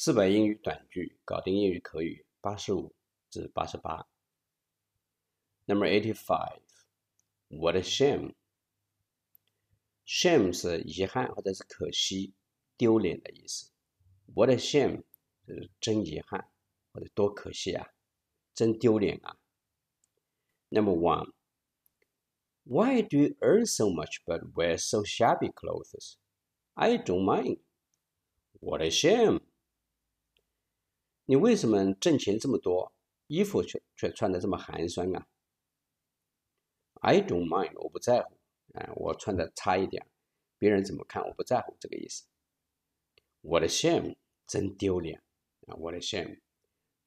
四百英语短句搞定英语口语，八十五至八十八。Number eighty-five. What a shame! Shame 是遗憾或者是可惜、丢脸的意思。What a shame 是真遗憾或者多可惜啊，真丢脸啊。Number one. Why do you earn so much but wear so shabby clothes? I don't mind. What a shame! 你为什么挣钱这么多，衣服却却穿的这么寒酸啊？I don't mind，我不在乎，哎，我穿的差一点，别人怎么看我不在乎这个意思。我的羡慕真丢脸啊！我的羡慕。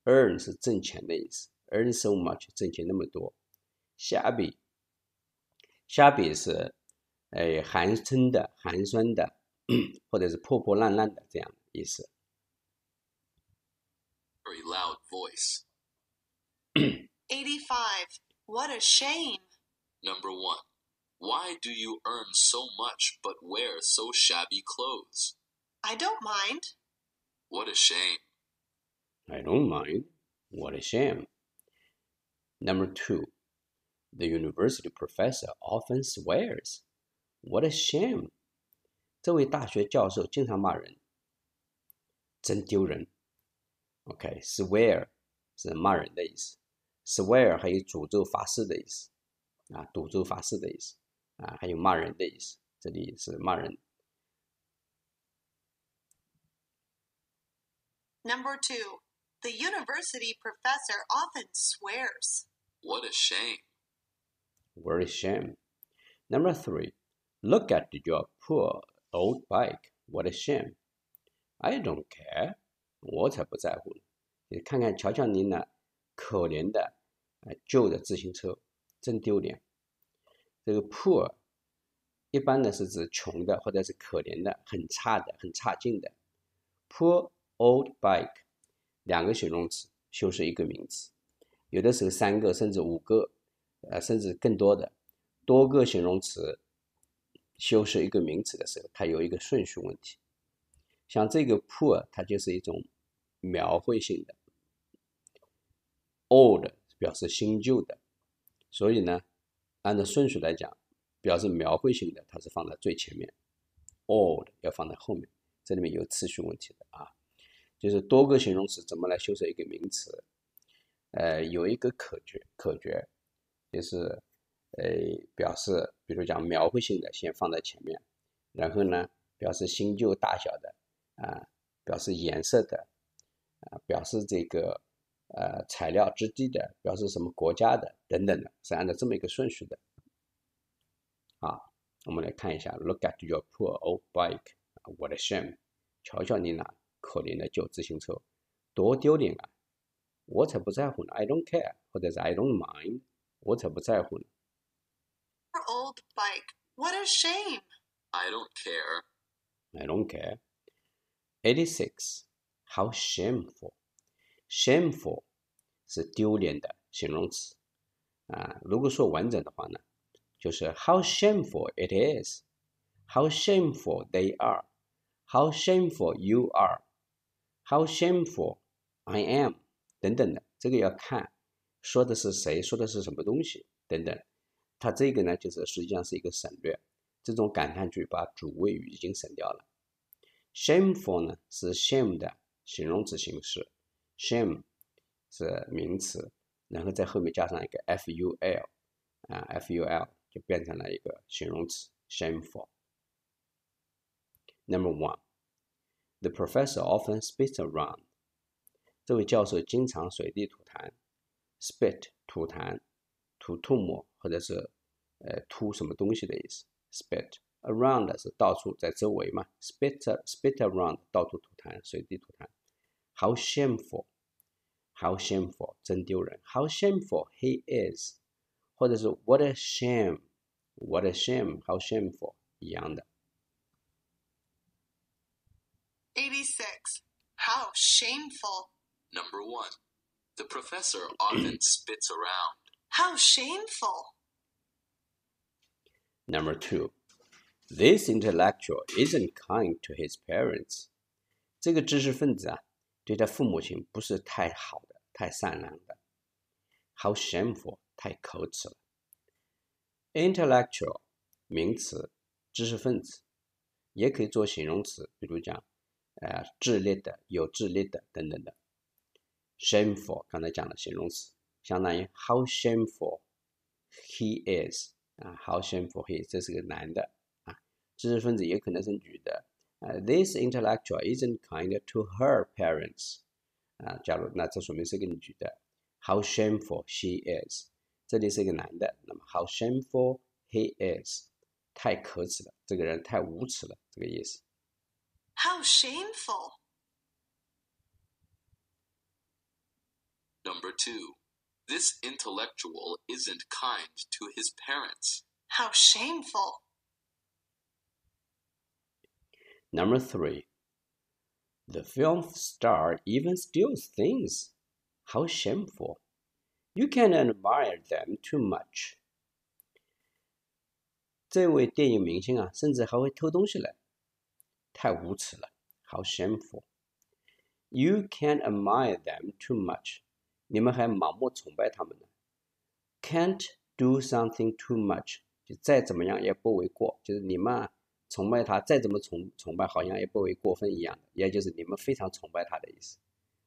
Earn 是挣钱的意思，Earn so much 挣钱那么多。s 比，a 比是哎寒碜的、寒酸的，或者是破破烂烂的这样意思。very loud voice. 85. What a shame. Number 1. Why do you earn so much but wear so shabby clothes? I don't mind. What a shame. I don't mind. What a shame. Number 2. The university professor often swears. What a shame. 这位大学教授经常骂人，真丢人。Okay, OK，swear、okay, 是骂人的意思，swear 还有诅咒发誓的意思，啊，赌咒发誓的意思，啊，还有骂人的意思，这里是骂人。Number two, the university professor often swears. What a shame. What a shame. Number three, look at your poor old bike. What a shame. I don't care. 我才不在乎呢！你看看，瞧瞧您那可怜的、哎旧的自行车，真丢脸。这个 poor 一般呢是指穷的或者是可怜的、很差的、很差劲的。poor old bike 两个形容词修饰一个名词，有的时候三个甚至五个，呃，甚至更多的多个形容词修饰一个名词的时候，它有一个顺序问题。像这个 poor 它就是一种。描绘性的，old 表示新旧的，所以呢，按照顺序来讲，表示描绘性的它是放在最前面，old 要放在后面，这里面有次序问题的啊，就是多个形容词怎么来修饰一个名词，呃，有一个口诀口诀，就是呃，表示比如讲描绘性的先放在前面，然后呢，表示新旧大小的啊，表示颜色的。啊，表示这个呃材料质地的，表示什么国家的等等的，是按照这么一个顺序的。啊，我们来看一下，Look at your poor old bike，what a shame！瞧瞧你那可怜的旧自行车，多丢脸啊！我才不在乎呢，I don't care，或者是 I don't mind，我才不在乎呢。Poor old bike，what a shame！I don't care。I don't care。Eighty six。How shameful! Shameful 是丢脸的形容词啊。如果说完整的话呢，就是 How shameful it is! How shameful they are! How shameful you are! How shameful I am! 等等的，这个要看说的是谁，说的是什么东西等等。它这个呢，就是实际上是一个省略，这种感叹句把主谓语已经省掉了。Shameful 呢，是 shame 的。形容词形式，shame 是名词，然后在后面加上一个 ful 啊 ful 就变成了一个形容词 shameful。Number one，the professor often spits around。这位教授经常随地吐痰，spit 吐痰、吐唾沫或者是呃吐什么东西的意思，spit。around 是到处在周围嘛，spit spit around 到处吐痰，随地吐痰。How shameful, how How shameful he is，或者是 What a shame, what a shame, how shameful 一样的。Eighty-six. How shameful. Number one, the professor often spits around. How shameful. Number two. This intellectual isn't kind to his parents。这个知识分子啊，对他父母亲不是太好的，太善良的。How shameful！太可耻了。Intellectual，名词，知识分子，也可以做形容词，比如讲，呃，智力的，有智力的等等的。Shameful，刚才讲了形容词，相当于 How shameful he is！啊，How shameful he！这是个男的。this intellectual isn't kind to her parents。啊，假如那这说明是个女的。How shameful she is。这里是一个男的，那么 How shameful he is。太可耻了，这个人太无耻了，这个意思。How shameful. Number two, this intellectual isn't kind to his parents. How shameful. Number three, the film star even steals things. How shameful. You can admire them too much. 这位电影明星啊，甚至还会偷东西来，太无耻了，How shameful! You can't admire them too much 你们还盲目崇拜他们呢 can not do something too much. 就再怎么样也不为过。就是你们啊。崇拜他，再怎么崇崇拜，好像也不会过分一样。也就是你们非常崇拜他的意思，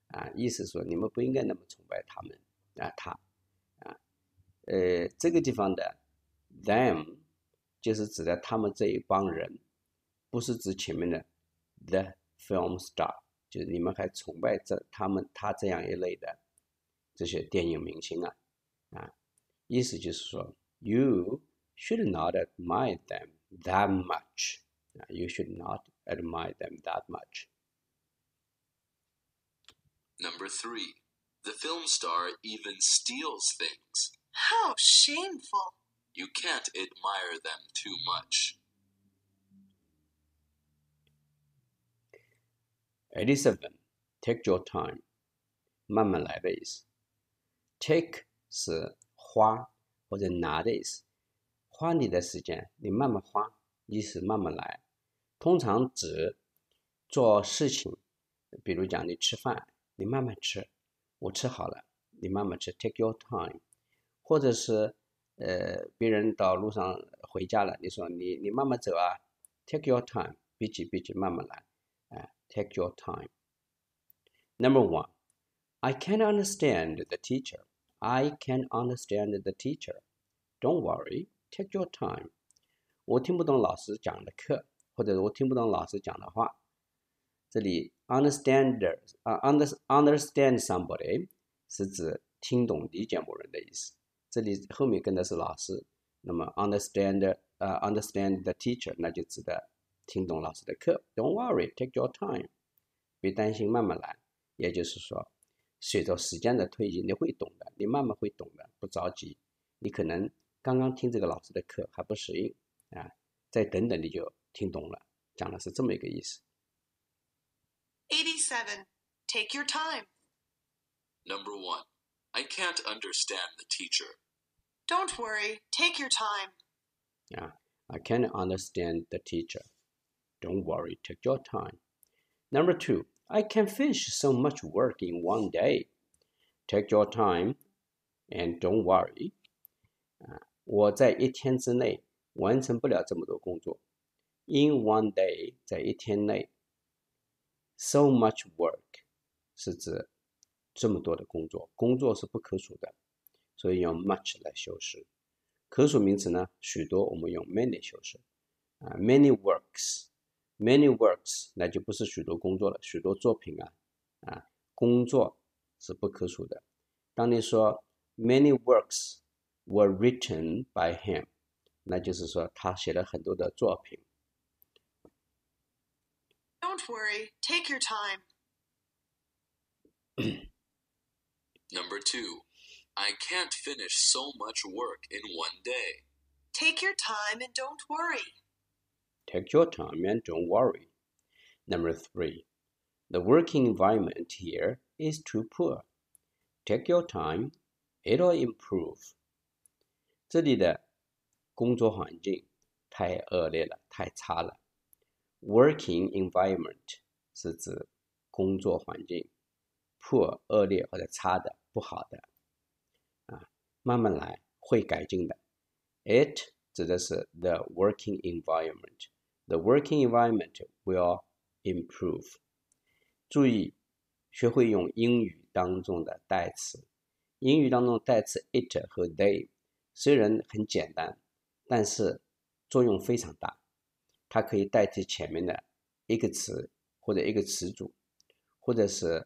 啊，意思说你们不应该那么崇拜他们，啊，他，啊，呃，这个地方的，them，就是指的他们这一帮人，不是指前面的，the film star，就是你们还崇拜这他们他这样一类的，这些电影明星啊，啊，意思就是说，you should not admire them。that much. You should not admire them that much. Number three, the film star even steals things. How shameful! You can't admire them too much. Eighty-seven. Take your time. 慢慢来的意思。Take 是花或者拿的意思。花你的时间，你慢慢花，意思慢慢来。通常指做事情，比如讲你吃饭，你慢慢吃。我吃好了，你慢慢吃。Take your time，或者是呃，别人到路上回家了，你说你你慢慢走啊，Take your time，别急别急，慢慢来。哎，Take your time。Number one，I can understand the teacher。I can understand the teacher。Don't worry。Take your time。我听不懂老师讲的课，或者我听不懂老师讲的话。这里 understand 啊 under understand somebody 是指听懂理解某人的意思。这里后面跟的是老师，那么 understand 啊 understand the teacher 那就指的听懂老师的课。Don't worry, take your time。别担心，慢慢来。也就是说，随着时间的推移，你会懂的，你慢慢会懂的，不着急。你可能。刚刚听这个老师的课还不适应啊，再等等你就听懂了，讲的是这么一个意思。Eighty-seven. Take your time. Number one, I can't understand the teacher. Don't worry. Take your time. Yeah. I can can't understand the teacher. Don't worry. Take your time. Number two, I can finish so much work in one day. Take your time, and don't worry. 啊。Uh, 我在一天之内完成不了这么多工作。In one day，在一天内。So much work，是指这么多的工作。工作是不可数的，所以用 much 来修饰。可数名词呢，许多我们用 many 修饰。啊，many works，many works 那就不是许多工作了，许多作品啊。啊，工作是不可数的。当你说 many works。were written by him，那就是说他写了很多的作品。Don't worry, take your time. Number two, I can't finish so much work in one day. Take your time and don't worry. Take your time and don't worry. Number three, the working environment here is too poor. Take your time, it'll improve. 这里的工作环境太恶劣了，太差了。Working environment 是指工作环境，poor 恶劣或者差的、不好的。啊，慢慢来，会改进的。It 指的是 the working environment。The working environment will improve。注意，学会用英语当中的代词。英语当中代词 it 和 they。虽然很简单，但是作用非常大。它可以代替前面的一个词或者一个词组，或者是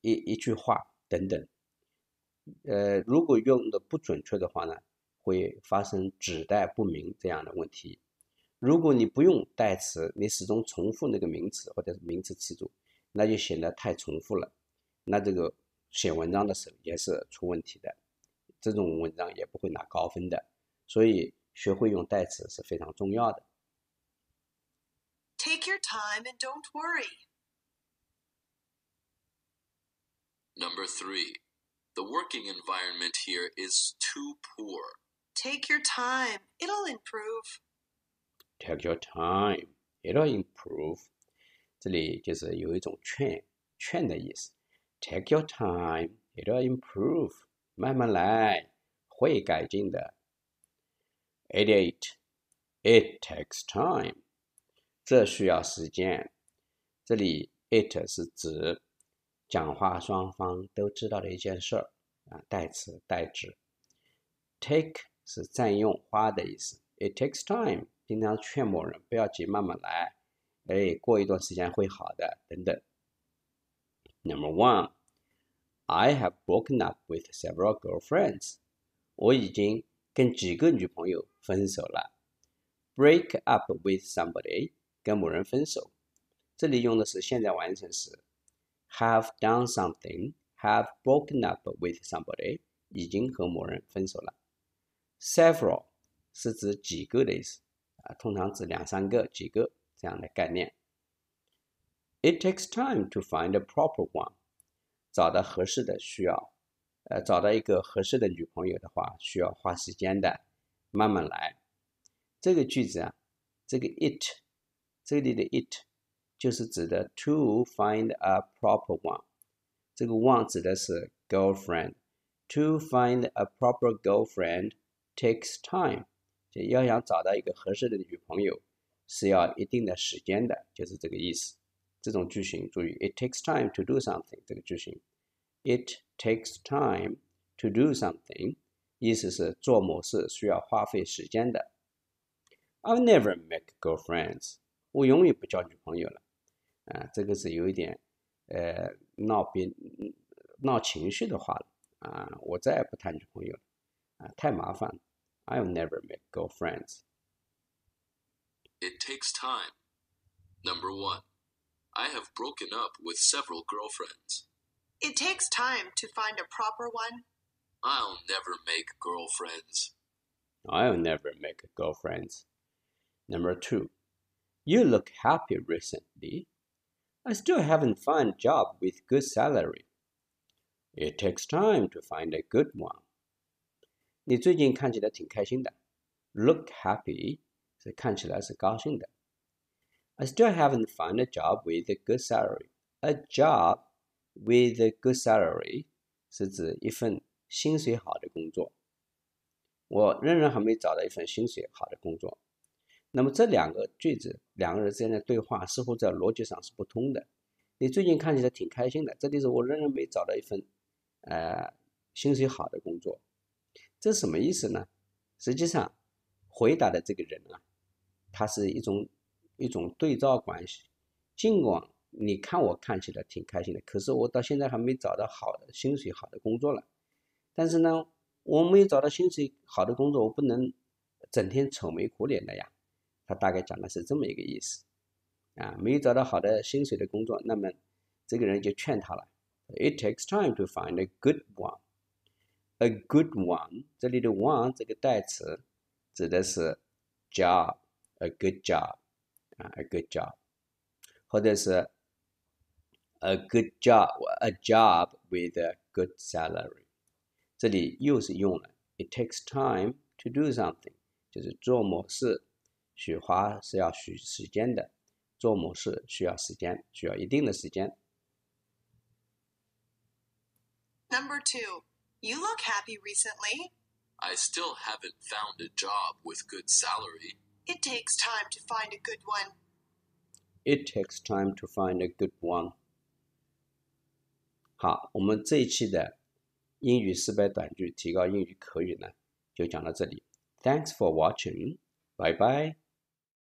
一一句话等等。呃，如果用的不准确的话呢，会发生指代不明这样的问题。如果你不用代词，你始终重复那个名词或者是名词词组，那就显得太重复了。那这个写文章的时候也是出问题的。这种文章也不会拿高分的。所以学会用代词是非常重要的。Take your time and don't worry. Number three, the working environment here is too poor. Take your time, it'll improve. Take your time, it'll improve. 这里就是有一种劝劝的意思。Take your time, it'll improve. 慢慢来，会改进的。Eighty-eight, it takes time。这需要时间。这里 it 是指讲话双方都知道的一件事儿啊，代词代指。Take 是占用花的意思。It takes time，经常劝某人不要急，慢慢来。哎，过一段时间会好的，等等。Number one。I have broken up with several girlfriends. girlfriends。我已经跟几个女朋友分手了。Break up with somebody，跟某人分手。这里用的是现在完成时，have done something, have broken up with somebody，已经和某人分手了。Several 是指几个的意思啊，通常指两三个、几个这样的概念。It takes time to find a proper one。找到合适的需要，呃，找到一个合适的女朋友的话，需要花时间的，慢慢来。这个句子啊，这个 it，这里的 it 就是指的 to find a proper one。这个 one 指的是 girlfriend。To find a proper girlfriend takes time。就要想找到一个合适的女朋友，是要一定的时间的，就是这个意思。这种句型，注意，it takes time to do something 这个句型，it takes time to do something，意思是做某事需要花费时间的。I'll never make girlfriends，我永远不交女朋友了。啊，这个是有一点呃闹别闹情绪的话了啊，我再也不谈女朋友了啊，太麻烦了。I'll never make girlfriends。It takes time. Number one. I have broken up with several girlfriends. It takes time to find a proper one. I'll never make girlfriends. I'll never make girlfriends. Number two, you look happy recently. I still haven't found a job with good salary. It takes time to find a good one. 你最近看起来挺开心的，look happy 是看起来是高兴的。I still haven't found a job with a good salary. A job with a good salary 是指一份薪水好的工作。我仍然还没找到一份薪水好的工作。那么这两个句子，两个人之间的对话似乎在逻辑上是不通的。你最近看起来挺开心的，这就是我仍然没找到一份呃薪水好的工作。这什么意思呢？实际上，回答的这个人啊，他是一种。一种对照关系。尽管你看我看起来挺开心的，可是我到现在还没找到好的薪水好的工作了。但是呢，我没有找到薪水好的工作，我不能整天愁眉苦脸的呀。他大概讲的是这么一个意思啊。没有找到好的薪水的工作，那么这个人就劝他了：“It takes time to find a good one. A good one，这里的 one 这个代词指的是 job，a good job。” Uh, a good job，或者是 a good a job with a good salary。这里又是用了 it takes time to do Number two, you look happy recently. I still haven't found a job with good salary. It takes time to find a good one. It takes time to find a good one. 好，我们这一期的英语四百短句，提高英语口语呢，就讲到这里。Thanks for watching. Bye bye.